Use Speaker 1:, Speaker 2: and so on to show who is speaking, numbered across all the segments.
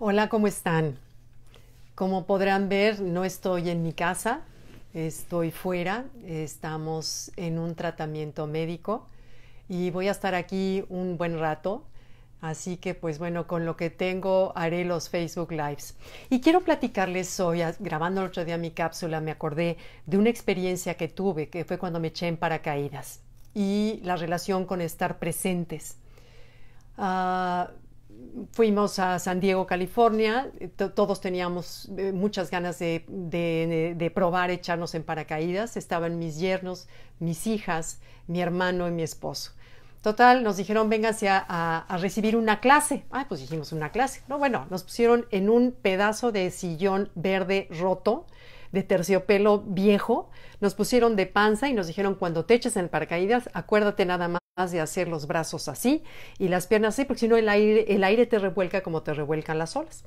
Speaker 1: Hola, ¿cómo están? Como podrán ver, no estoy en mi casa, estoy fuera, estamos en un tratamiento médico y voy a estar aquí un buen rato. Así que, pues bueno, con lo que tengo haré los Facebook Lives. Y quiero platicarles hoy, ah, grabando el otro día mi cápsula, me acordé de una experiencia que tuve, que fue cuando me eché en paracaídas, y la relación con estar presentes. Ah, fuimos a San Diego, California, eh, todos teníamos eh, muchas ganas de, probar echarnos en paracaídas, estaban mis yernos, mis hijas, mi hermano y mi esposo. Total, nos dijeron, véngase a, recibir una clase. Ay, ah, pues dijimos una clase. No, bueno, nos pusieron en un pedazo de sillón verde roto, de terciopelo viejo, nos pusieron de panza y nos dijeron, cuando te eches en paracaídas, acuérdate nada más de hacer los brazos así y las piernas así, porque si no el aire, el aire te revuelca como te revuelcan las olas.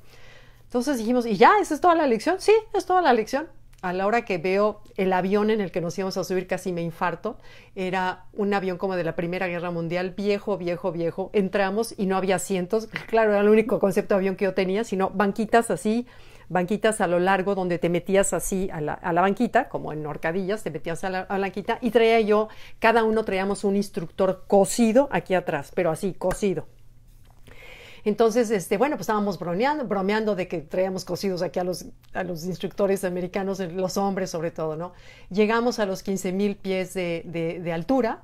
Speaker 1: Entonces dijimos, ¿y ya? ¿Esa es toda la lección? Sí, es toda la lección. A la hora que veo el avión en el que nos íbamos a subir, casi me infarto. Era un avión como de la Primera Guerra Mundial, viejo, viejo, viejo. Entramos y no había asientos. Claro, era el único concepto de avión que yo tenía, sino banquitas así, banquitas a lo largo donde te metías así a la, banquita, como en horcadillas, te metías a la, banquita y traía yo, cada uno traíamos un instructor cosido aquí atrás, pero así, cosido. Entonces, este, bueno, pues estábamos bromeando, bromeando de que traíamos cosidos aquí a los, a los instructores americanos, eh, los hombres sobre todo, ¿no? Llegamos a los 15 mil pies de, altura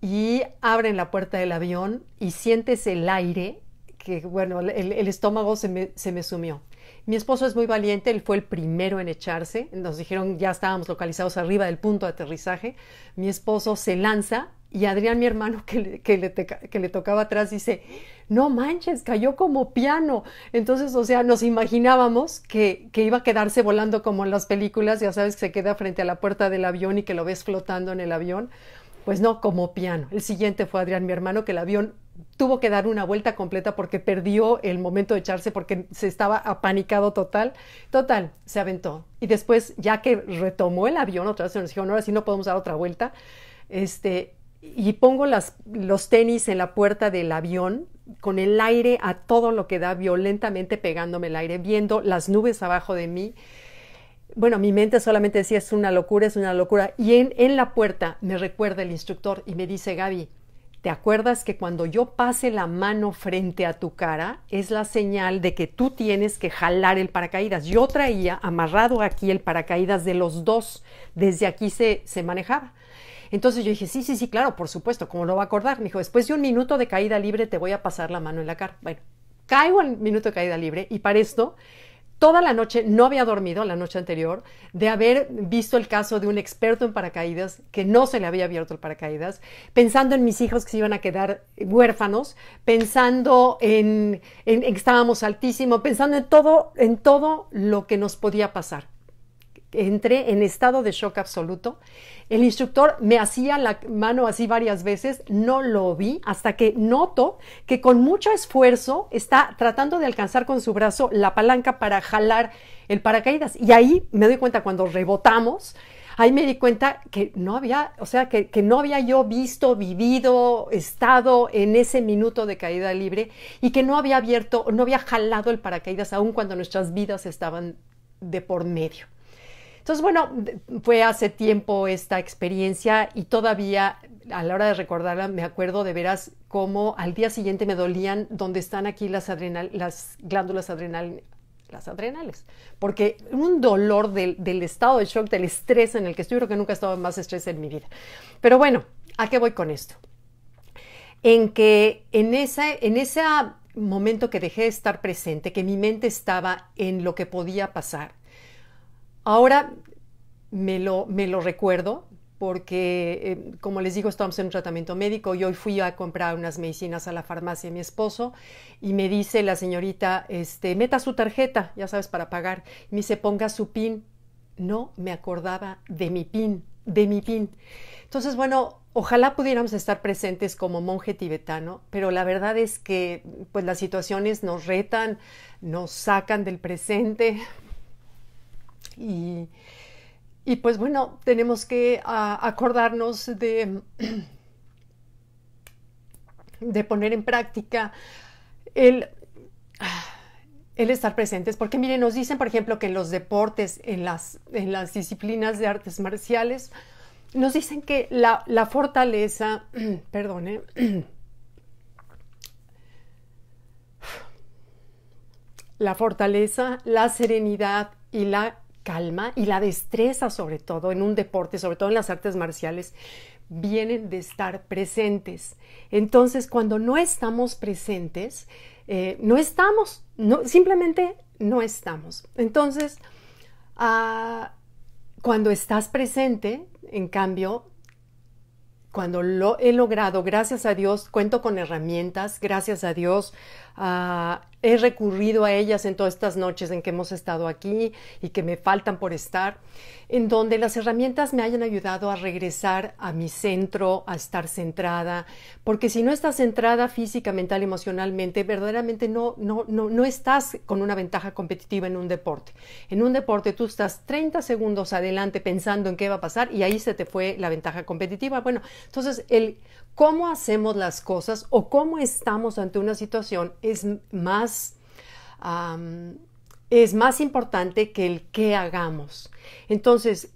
Speaker 1: y abren la puerta del avión y sientes el aire, que bueno, el, estómago se me sumió. Mi esposo es muy valiente, él fue el primero en echarse. Nos dijeron, ya estábamos localizados arriba del punto de aterrizaje. Mi esposo se lanza y Adrián, mi hermano, que le, tocaba atrás, dice, no manches, cayó como piano. Entonces, o sea, nos imaginábamos que, que, iba a quedarse volando como en las películas, ya sabes que se queda frente a la puerta del avión y que lo ves flotando en el avión. Pues no, como piano. El siguiente fue Adrián, mi hermano, que el avión tuvo que dar una vuelta completa porque perdió el momento de echarse porque se estaba apanicado total. Total, se aventó. Y después, ya que retomó el avión otra vez, nos dijeron, ahora sí no podemos dar otra vuelta. Este, y pongo los tenis en la puerta del avión con el aire a todo lo que da, violentamente pegándome el aire, viendo las nubes abajo de mí. Bueno, mi mente solamente decía, es una locura, es una locura. Y en, en la puerta me recuerda el instructor y me dice, Gaby, ¿Te acuerdas que cuando yo pase la mano frente a tu cara es la señal de que tú tienes que jalar el paracaídas? Yo traía amarrado aquí el paracaídas de los dos, desde aquí se, se manejaba. Entonces yo dije, sí, sí, sí, claro, por supuesto, ¿cómo lo va a acordar? Me dijo, después de un minuto de caída libre te voy a pasar la mano en la cara. Bueno, caigo al minuto de caída libre y para esto toda la noche, no había dormido la noche anterior, de haber visto el caso de un experto en paracaídas que no se le había abierto el paracaídas, pensando en mis hijos que se iban a quedar huérfanos, pensando en, que estábamos altísimo, pensando en todo, en todo lo que nos podía pasar entré en estado de shock absoluto. El instructor me hacía la mano así varias veces, no lo vi hasta que noto que con mucho esfuerzo está tratando de alcanzar con su brazo la palanca para jalar el paracaídas. Y ahí me doy cuenta cuando rebotamos, ahí me di cuenta que no había, o sea, que, no había yo visto, vivido, estado en ese minuto de caída libre y que no había abierto, no había jalado el paracaídas aún cuando nuestras vidas estaban de por medio. Entonces, bueno, fue hace tiempo esta experiencia y todavía a la hora de recordarla me acuerdo de veras cómo al día siguiente me dolían donde están aquí las, las glándulas las adrenales, porque un dolor del, estado de shock, del estrés en el que estoy, creo que nunca he estado más estrés en mi vida. Pero bueno, ¿a qué voy con esto? En que en ese, en ese momento que dejé de estar presente, que mi mente estaba en lo que podía pasar, Ahora me lo, recuerdo porque, eh, como les digo, estamos en un tratamiento médico y hoy fui a comprar unas medicinas a la farmacia de mi esposo y me dice la señorita, este, meta su tarjeta, ya sabes, para pagar. Y me dice, ponga su PIN. No me acordaba de mi PIN, de mi PIN. Entonces, bueno, ojalá pudiéramos estar presentes como monje tibetano, pero la verdad es que pues las situaciones nos retan, nos sacan del presente, y, pues bueno, tenemos que acordarnos de, de poner en práctica el, el estar presentes, porque miren, nos dicen, por ejemplo, que en los deportes, en las, las disciplinas de artes marciales, nos dicen que la, fortaleza, perdón, ¿eh? la fortaleza, la serenidad y la calma y la destreza, sobre todo en un deporte, sobre todo en las artes marciales, vienen de estar presentes. Entonces, cuando no estamos presentes, eh, no estamos, no, simplemente no estamos. Entonces, ah, cuando estás presente, en cambio, cuando lo he logrado, gracias a Dios, cuento con herramientas, gracias a Dios, he recurrido a ellas en todas estas noches en que hemos estado aquí y que me faltan por estar, en donde las herramientas me hayan ayudado a regresar a mi centro, a estar centrada, porque si no estás centrada física, mental, emocionalmente, verdaderamente no, no, no, no estás con una ventaja competitiva en un deporte. En un deporte tú estás 30 segundos adelante pensando en qué va a pasar y ahí se te fue la ventaja competitiva. Bueno, entonces el cómo hacemos las cosas o cómo estamos ante una situación es más, es más importante que el qué hagamos. Entonces,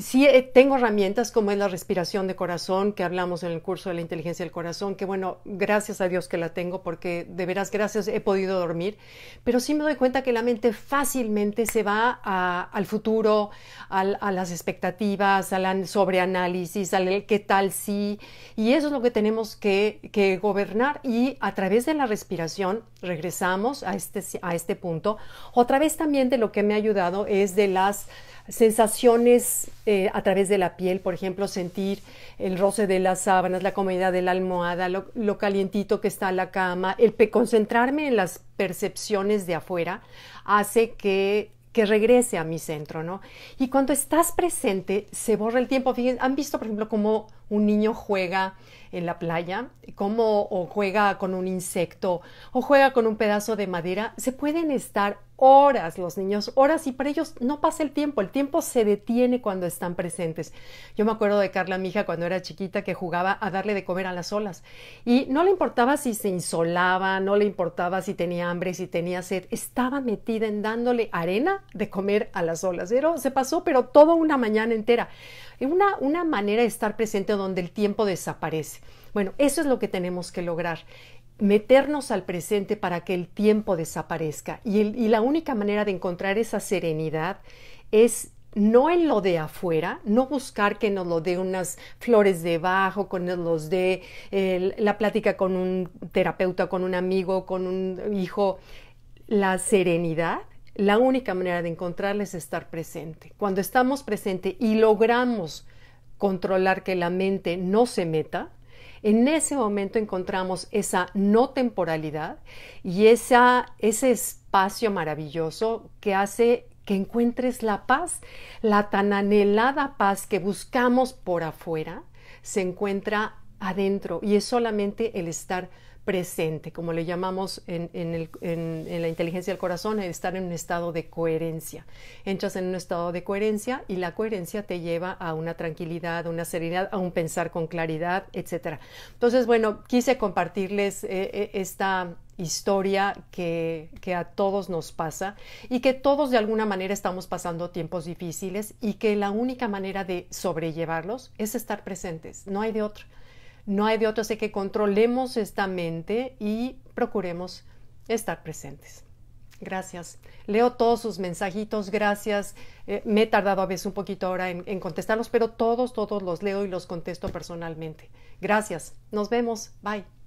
Speaker 1: sí eh, tengo herramientas como es la respiración de corazón, que hablamos en el curso de la inteligencia del corazón, que bueno, gracias a Dios que la tengo porque de veras gracias he podido dormir, pero sí me doy cuenta que la mente fácilmente se va al futuro, a las expectativas, al sobreanálisis, al qué tal sí, y eso es lo que tenemos que, que gobernar y a través de la respiración regresamos a este, a este punto. Otra vez también de lo que me ha ayudado es de las sensaciones eh, a través de la piel, por ejemplo, sentir el roce de las sábanas, la comodidad de la almohada, lo, calientito que está la cama, el concentrarme en las percepciones de afuera hace que que regrese a mi centro, ¿no? Y cuando estás presente, se borra el tiempo. Fíjense, han visto, por ejemplo, cómo un niño juega en la playa, como o juega con un insecto o juega con un pedazo de madera, se pueden estar horas los niños, horas y para ellos no pasa el tiempo, el tiempo se detiene cuando están presentes. Yo me acuerdo de Carla, mi hija, cuando era chiquita que jugaba a darle de comer a las olas y no le importaba si se insolaba, no le importaba si tenía hambre, si tenía sed, estaba metida en dándole arena de comer a las olas. Pero se pasó, pero toda una mañana entera una, manera de estar presente donde el tiempo desaparece. Bueno, eso es lo que tenemos que lograr meternos al presente para que el tiempo desaparezca. Y, y, la única manera de encontrar esa serenidad es no en lo de afuera, no buscar que nos lo dé unas flores debajo, que nos los dé la plática con un terapeuta, con un amigo, con un hijo. La serenidad la única manera de encontrarla es estar presente. Cuando estamos presente y logramos controlar que la mente no se meta, en ese momento encontramos esa no temporalidad y esa, ese espacio maravilloso que hace que encuentres la paz, la tan anhelada paz que buscamos por afuera, se encuentra adentro y es solamente el estar presente presente, como le llamamos en, la inteligencia del corazón, estar en un estado de coherencia. Entras en un estado de coherencia y la coherencia te lleva a una tranquilidad, a una serenidad, a un pensar con claridad, etc. Entonces, bueno, quise compartirles eh, eh, esta historia que, que, a todos nos pasa y que todos de alguna manera estamos pasando tiempos difíciles y que la única manera de sobrellevarlos es estar presentes, no hay de otro. No hay de otro sé que controlemos esta mente y procuremos estar presentes. Gracias. Leo todos sus mensajitos, gracias. Eh, me he tardado a veces un poquito ahora en contestarlos, pero todos, todos los leo y los contesto personalmente. Gracias. Nos vemos. Bye.